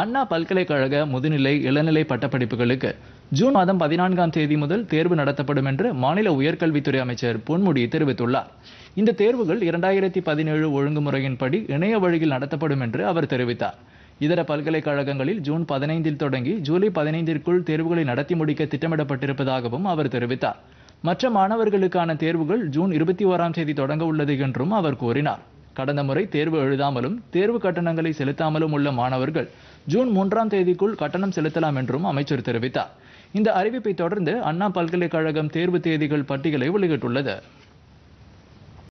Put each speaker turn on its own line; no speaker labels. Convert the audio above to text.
அண்ணா பல்கலைக்கழக முதுநிலை இளநிலை பட்டப்படிப்புகளுக்கு ஜூன் மாதம் பதினான்காம் தேதி முதல் தேர்வு நடத்தப்படும் என்று மாநில உயர்கல்வித்துறை அமைச்சர் பொன்முடி தெரிவித்துள்ளார் இந்த தேர்வுகள் இரண்டாயிரத்தி பதினேழு ஒழுங்குமுறையின்படி இணைய வழியில் நடத்தப்படும் என்று அவர் தெரிவித்தார் இதர பல்கலைக்கழகங்களில் ஜூன் பதினைந்தில் தொடங்கி ஜூலை பதினைந்திற்குள் தேர்வுகளை நடத்தி முடிக்க திட்டமிடப்பட்டிருப்பதாகவும் அவர் தெரிவித்தார் மற்ற மாணவர்களுக்கான தேர்வுகள் ஜூன் இருபத்தி ஓராம் தேதி தொடங்க உள்ளது என்றும் அவர் கூறினார் கடந்த முறை தேர்வு எழுதாமலும் தேர்வு கட்டணங்களை செலுத்தாமலும் உள்ள மாணவர்கள் ஜூன் மூன்றாம் தேதிக்குள் கட்டணம் செலுத்தலாம் என்றும் அமைச்சர் தெரிவித்தார் இந்த அறிவிப்பை தொடர்ந்து அண்ணா பல்கலைக்கழகம் தேர்வு தேதிகள் பட்டியலை வெளியிட்டுள்ளது